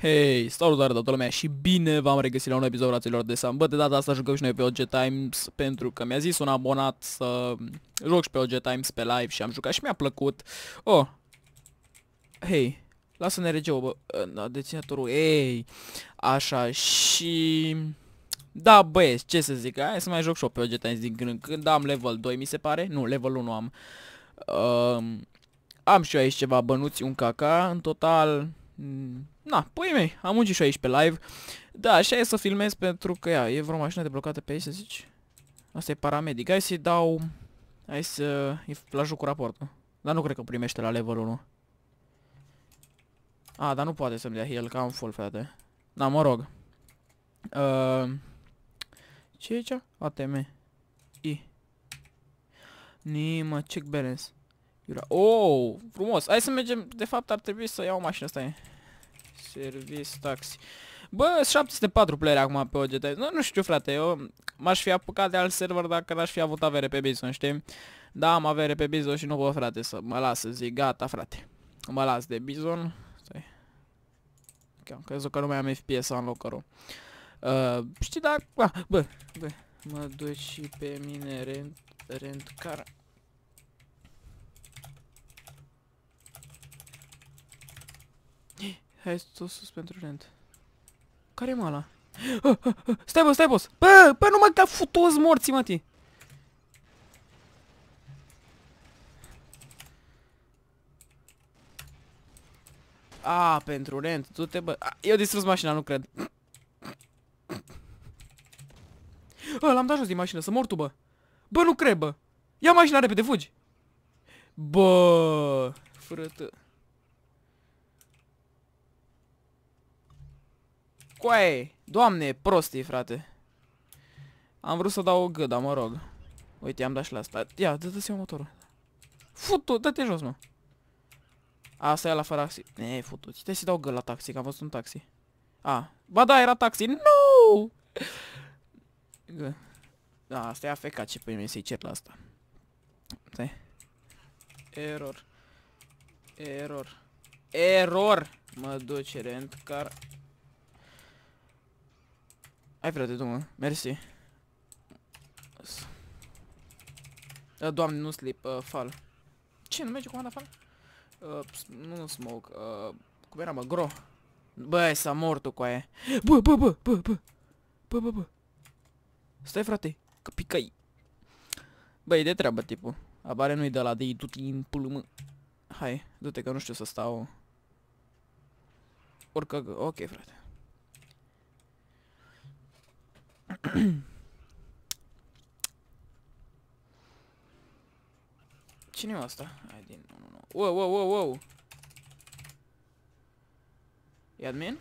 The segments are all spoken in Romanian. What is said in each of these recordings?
Hei, salutare toată lumea și bine v-am regăsit la un episod fraților de Sam. de data asta jucăm și noi pe OG Times pentru că mi-a zis un abonat să joc și pe OG Times pe live și am jucat și mi-a plăcut. Oh, hei, lasă-ne regeu, bă, ă, deținătorul, hei, așa și... Da, băieți, ce să zic, hai să mai joc și eu pe OG Times din când în când, am level 2 mi se pare, nu, level 1 am. Um, am și eu aici ceva bănuți, un caca, în total Mm. Na, pui mei, am muncit și aici pe live. Da, așa e să filmez pentru că, ia, e vreo mașină deblocată pe aici, să zici? Asta e paramedic. Hai să-i dau... Hai să... la joc cu raportul. Dar nu cred că primește la level 1. A, dar nu poate să-mi dea heal, că am full, frate. Da, mă rog. Uh, ce e aici? ATM. I. Nima, check balance. Oh, frumos. Hai să mergem. De fapt, ar trebui să iau mașina asta. Service taxi. Bă, 704 player acum pe OGT. Nu, nu știu, frate, eu m-aș fi apucat de alt server dacă n-aș fi avut avere pe Bison, știi? Da, am avere pe Bison și nu, bă, frate, să mă las să zic, gata, frate. Mă las de Bison. Stai. Ok, am crezut că nu mai am FPS în locărul. Uh, știi, dar... Ah, bă, bă, mă duci și pe mine rent, rent car. Hai tot sus pentru rent. care e mala? stai, boss, stai, boss! Bă, bă, nu mă, da futos morții, mati! A, pentru rent, tu te bă. A, eu distrus mașina, nu cred. Bă, l-am dat jos din mașină, să mor tu, bă. Bă, nu cred, bă. Ia mașina repede, fugi. Bă, frătă. Coaie! Doamne, prostii, frate. Am vrut să dau o gâda, mă rog. Uite, am dat și la asta. Ia, dă-te motorul. Futu, dă-te jos, mă. Asta e la fără taxi. E, futu, te să dau gă la taxi, că am văzut un taxi. A, ba da, era taxi. Nu! No! Da, asta e afecat ce pe mine să-i cer la asta. Stai. Error. Error. Error! Mă duce rent car ai frate, du-mă, mersi da, Doamne, nu slip, uh, fal, fall Ce, nu merge comanda fall? fal? Uh, nu smoke, uh, cum era mă, gro Bă, s-a mortu cu aia Bă, bă, bă, bă, bă Bă, bă, bă Stai frate, că picai Bă, e de treabă tipul Abare nu-i de la de du-te în pulul mă Hai, du-te că nu știu să stau Urcă, ok frate Cine e asta? Hai din... Nu, nu, nu. Wow, wow, wow, wow! E admin?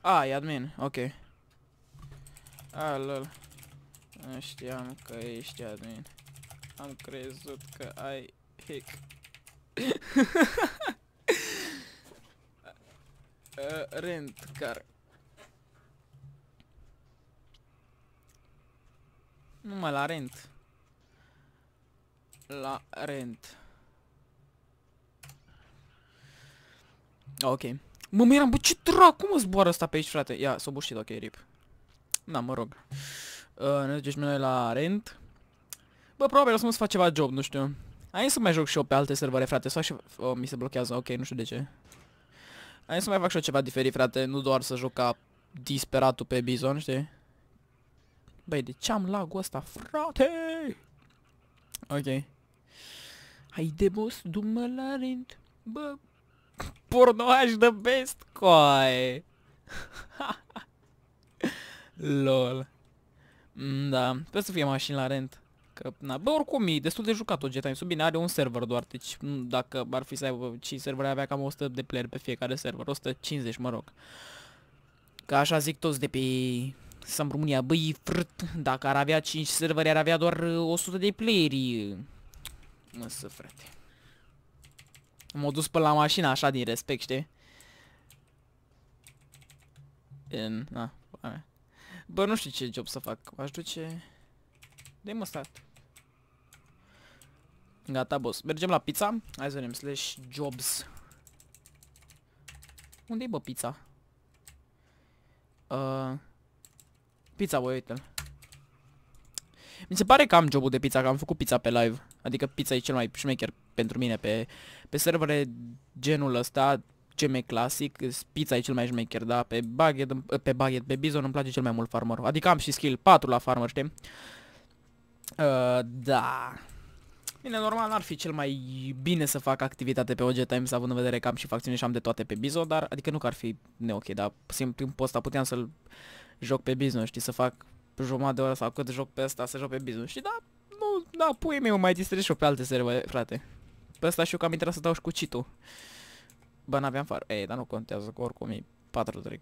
A, Ah, e admin. Ok. Ah, lol. Nu știam că ești admin. Am crezut că ai hic. uh, rent car. mai la rent. La rent. Ok. Mă, mă, eram, bă, ce Cum cum zboară asta pe aici, frate? Ia, s o bușit, ok, rip. Da, mă rog. Uh, ne zicești noi la rent. Bă, probabil o să nu-ți fac ceva job, nu știu. Hai să mai joc și eu pe alte servere, frate, sau și... Oh, mi se blochează, ok, nu știu de ce. Hai să mai fac și eu ceva diferit, frate, nu doar să joc ca disperatul pe Bizon, știi? Băi, de ce am lagul ăsta, frate? Ok. Hai de boss, du-mă la rind. Bă, pornoaș de best, coai. Lol. Mm, da, trebuie să fie mașini la rent. Că, na, bă, oricum e destul de jucat OG sub Bine, are un server doar, deci mm, dacă ar fi să aibă 5 servere, avea cam 100 de player pe fiecare server. 150, mă rog. Ca așa zic toți de pe Sam România, băi, frât, dacă ar avea 5 servere, ar avea doar 100 uh, de playeri. Uh. să frate. M-au dus pe la mașină, așa, din respect, știi? În, na, Bă, nu știu ce job să fac. Aș duce... De mă stat. Gata, boss. Mergem la pizza. Hai să vedem. Slash jobs. Unde-i, bă, pizza? Uh... Pizza, voi uite-l. Mi se pare că am jobul de pizza, că am făcut pizza pe live. Adică pizza e cel mai șmecher pentru mine pe, pe servere genul ăsta, mai clasic, pizza e cel mai șmecher, da, pe baghet, pe baghet, pe bizon îmi place cel mai mult farmer. Adică am și skill 4 la farmer, știi? Uh, da. Bine, normal ar fi cel mai bine să fac activitate pe OG Times, având în vedere că am și facțiune și am de toate pe bizon, dar adică nu că ar fi neok, dar simt timpul ăsta puteam să-l joc pe business, știi, să fac jumătate de oră sau cât joc pe asta, să joc pe business, Și da, nu, da, pui meu, mai distrez și pe alte servere, frate. Pe asta și eu că am intrat să dau și cu citul. Bă, n-aveam far. Ei, dar nu contează, că oricum e 4 3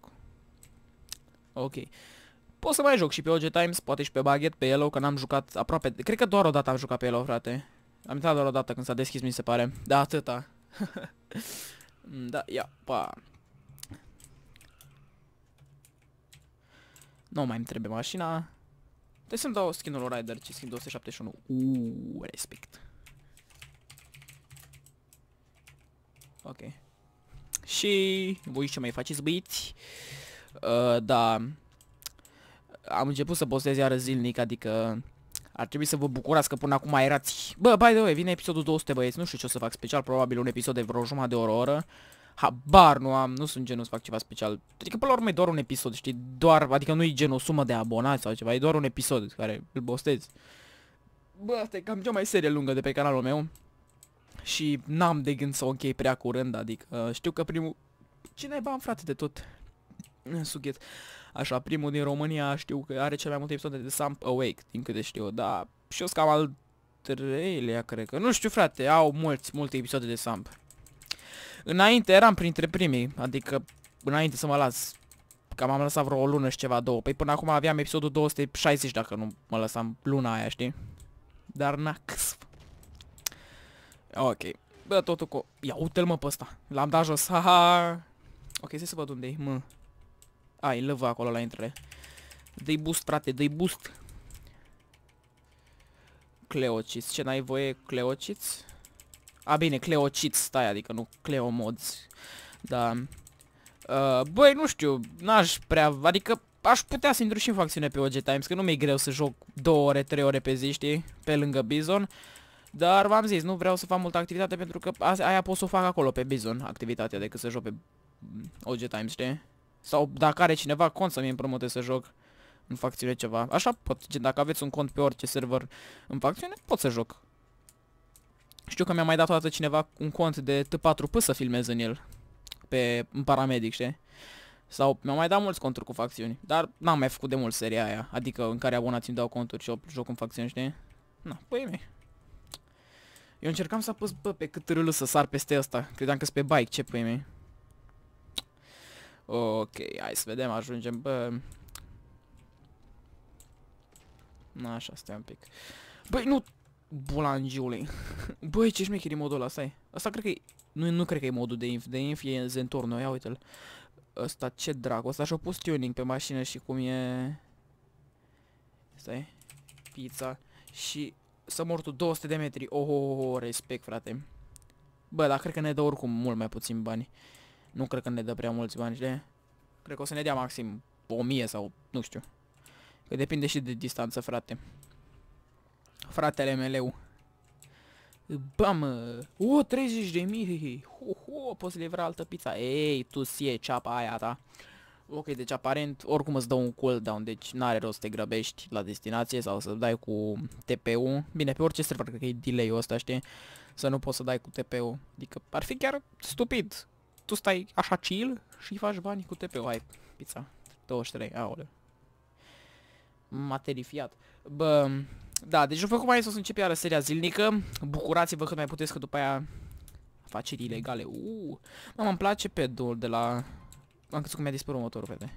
Ok. Pot să mai joc și pe OG Times, poate și pe Baghet, pe Yellow, că n-am jucat aproape... Cred că doar o dată am jucat pe Yellow, frate. Am intrat doar o dată când s-a deschis, mi se pare. Da, atâta. da, ia, pa. Nu mai îmi trebuie mașina. Trebuie deci să-mi dau skin-ul Rider, ci skin 271. Uuu, respect. Ok. Și voi ce mai faceți, băiți? Uh, da. Am început să postez iară zilnic, adică ar trebui să vă bucurați că până acum erați... Bă, by the way, vine episodul 200, băieți, nu știu ce o să fac special, probabil un episod de vreo jumătate de oră, oră. Habar nu am, nu sunt genul să fac ceva special. Adică până la urmă e doar un episod, știi? Doar, adică nu e gen o sumă de abonați sau ceva, e doar un episod care îl bostezi. Bă, asta e cam cea mai serie lungă de pe canalul meu. Și n-am de gând să o închei prea curând, adică știu că primul... Cine am frate de tot? Sughet. Așa, primul din România știu că are cel mai multe episoade de Sump Awake, din câte știu, dar și eu cam al treilea, cred că. Nu știu, frate, au mulți, multe episoade de Sump. Înainte eram printre primii, adică înainte să mă las. Că m-am lăsat vreo o lună și ceva, două. Păi până acum aveam episodul 260 dacă nu mă lăsam luna aia, știi? Dar nax. Ok. Bă, totul cu... Ia uite-l mă pe ăsta. L-am dat jos. Ha, ha. Ok, să văd unde-i. Mă. Ai, lăvă acolo la intrare. Dă-i boost, frate, dă-i boost. Cleociți. Ce n-ai voie, Cleociți? A, bine, Cleo Cheats, stai, adică nu Cleo Mods. Da. Uh, băi, nu știu, n-aș prea, adică aș putea să intru și în facțiune pe OG Times, că nu mi-e greu să joc 2 ore, 3 ore pe zi, știi, pe lângă Bizon. Dar v-am zis, nu vreau să fac multă activitate pentru că aia pot să o fac acolo pe Bizon, activitatea, decât să joc pe mm, OG Times, știi? Sau dacă are cineva cont să-mi împrumute să joc în facțiune ceva. Așa pot, gen, dacă aveți un cont pe orice server în facțiune, pot să joc știu că mi-a mai dat o dată cineva un cont de T4P să filmez în el. Pe în paramedic, știi? Sau mi-au mai dat mulți conturi cu facțiuni. Dar n-am mai făcut de mult seria aia. Adică în care abonații îmi dau conturi și eu joc în facțiuni, știi? Na, păi mie. Eu încercam să apăs, bă, pe cât râlă să sar peste asta. Credeam că pe bike, ce păi mie. Ok, hai să vedem, ajungem, bă. Na, așa, stai un pic. Băi, nu, Bulangiului. Băi, ce șmecheri e modul ăla, stai. Asta cred că e... Nu, nu cred că e modul de inf. De inf e zentornul, ia uite-l. Ăsta, ce dracu. Ăsta și-a pus tuning pe mașină și cum e... Stai. Pizza. Și să mor tu 200 de metri. Oh, oh, oh, oh, respect, frate. Bă, dar cred că ne dă oricum mult mai puțin bani. Nu cred că ne dă prea mulți bani, știi? Cred că o să ne dea maxim 1000 sau nu știu. Că depinde și de distanță, frate fratele meleu. Bam! O, 30 de mii! Ho, ho, poți livra altă pizza. Ei, tu sie ceapa aia ta. Ok, deci aparent oricum îți dă un cooldown, deci n-are rost să te grăbești la destinație sau să dai cu TPU, Bine, pe orice server cred că e delay-ul ăsta, știi? Să nu poți să dai cu TPU, Adică ar fi chiar stupid. Tu stai așa chill și faci bani cu TPU, Hai, pizza. 23, aoleu. M-a terifiat. Bă, da, deci după cum am să începe iară seria zilnică. Bucurați-vă că mai puteți, că după aia afaceri ilegale. Uuu, mamă, îmi place pedul de la... Am crezut că mi-a dispărut motorul, vede.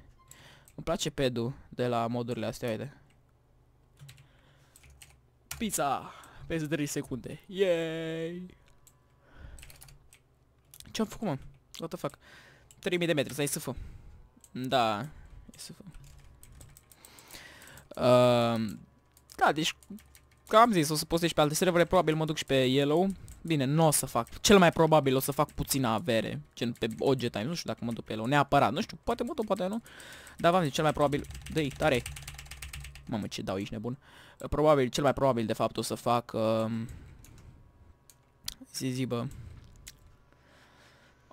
Îmi place pedul de la modurile astea, uite. Pizza! Peste 3 secunde. Yay! Ce-am făcut, mă? What the fuck? 3000 de metri, stai să fă. Da, e să fă. Uh, da, deci, ca am zis, o să postez și pe alte servere, probabil mă duc și pe Yellow. Bine, nu o să fac. Cel mai probabil o să fac puțină avere, gen pe OG Time, nu știu dacă mă duc pe Yellow, neapărat, nu știu, poate mă duc, poate nu. Dar v-am zis, cel mai probabil, dă-i, tare. Mamă, ce dau, aici, nebun. Probabil, cel mai probabil, de fapt, o să fac... Uh, zi, zi, bă.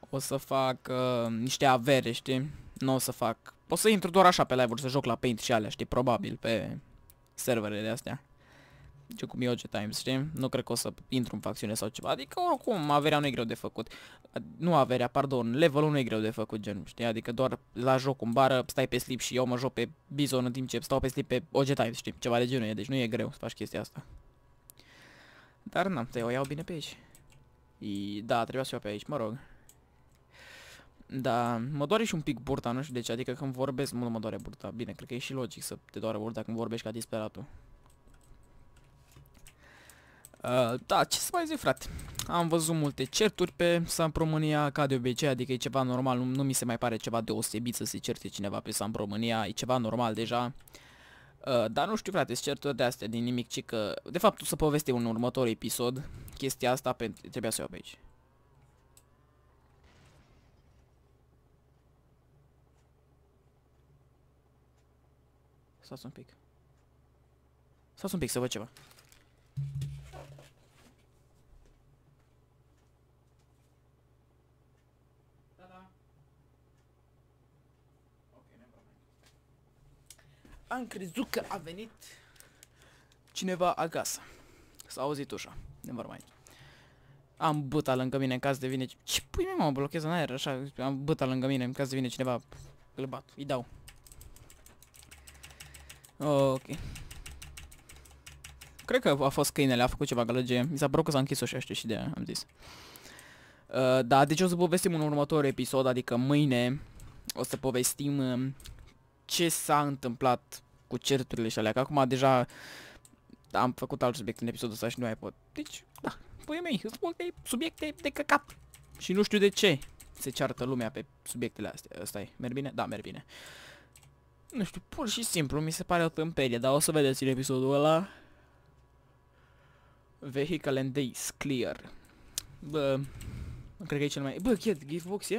O să fac uh, niște avere, știi? Nu o să fac... O să intru doar așa pe live-uri, să joc la Paint și alea, știi? Probabil, pe serverele astea. Ce cum e OG Times, știi? Nu cred că o să intru în facțiune sau ceva. Adică oricum, averea nu e greu de făcut. Nu averea, pardon, levelul nu e greu de făcut, gen, știi? Adică doar la joc în bară, stai pe slip și eu mă joc pe Bizon în timp ce stau pe slip pe OG Times, știi? Ceva de genul e, deci nu e greu să faci chestia asta. Dar n-am, te o iau bine pe aici. I, da, trebuia să iau pe aici, mă rog. Da, mă doare și un pic burta, nu știu de ce, adică când vorbesc mult mă doare burta. Bine, cred că e și logic să te doare burta când vorbești ca disperatul. Uh, da, ce să mai zic frate? Am văzut multe certuri pe Samp România ca de obicei, adică e ceva normal, nu, nu mi se mai pare ceva deosebit să se certe cineva pe Samp România, e ceva normal deja. Uh, dar nu știu frate, certuri de astea din nimic, ci că de fapt o să povestim un următor episod chestia asta, pe, trebuia să o iau pe aici. stați un pic. Stați un pic să văd ceva. Am crezut că a venit cineva acasă. S-a auzit ușa. Nevermind. Am băta lângă mine în caz de vine... Ce pui mă, mă în aer așa? Am băta lângă mine în caz de vine cineva... Îl bat, îi dau. Oh, ok. Cred că a fost câinele, a făcut ceva gălăgie. Mi s-a părut că s-a închis și ăștia și de am zis. Uh, da, deci o să povestim un următor episod, adică mâine o să povestim uh, ce s-a întâmplat cu certurile și alea. Că acum deja am făcut alt subiect în episodul ăsta și nu mai pot. Deci, da, puii mei, sunt multe subiecte de căcat. Și nu știu de ce se ceartă lumea pe subiectele astea. Asta e, merg bine? Da, merg bine. Uh, nu știu, pur și simplu mi se pare o tâmpenie, dar o să vedeți în episodul ăla. Vehicle and Days, clear. Bă, cred că e cel mai... Bă, chiar, giftbox e?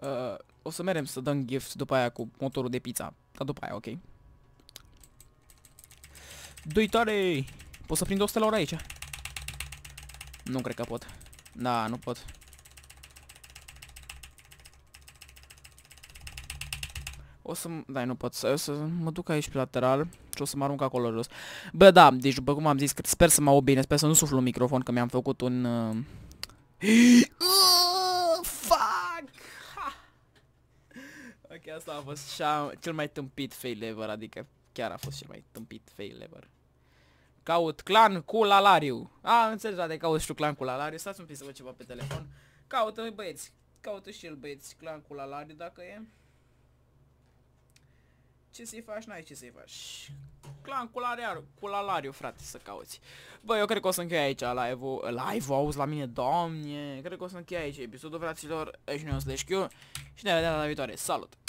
Uh, o să merem să dăm gift după aia cu motorul de pizza. Dar după aia, ok. Doi tare! Pot să prind 100 la ora aici? Nu cred că pot. Da, nu pot. O să... Dai, nu pot să... O să mă duc aici pe lateral și o să mă arunc acolo jos. Bă, da, deci după cum am zis, sper să mă aud bine, sper să nu suflu un microfon, că mi-am făcut un... Uh, fuck! Ok, asta a fost cea, cel mai tâmpit fail ever, adică chiar a fost cel mai tâmpit fail ever. Caut clan cu Lalariu. A, ah da, de caut și tu clan cu Lalariu. Stați un pic să văd ceva pe telefon. Caută, băieți. Caută și el, băieți, clan cu Lalariu, dacă e ce să-i faci, n-ai ce să-i faci. Clan cu lariu, cu frate, să cauți. Bă, eu cred că o să închei aici live-ul, live-ul, auzi la mine, doamne. Cred că o să închei aici episodul, fraților, aici noi o slash Q și ne vedem la viitoare. Salut!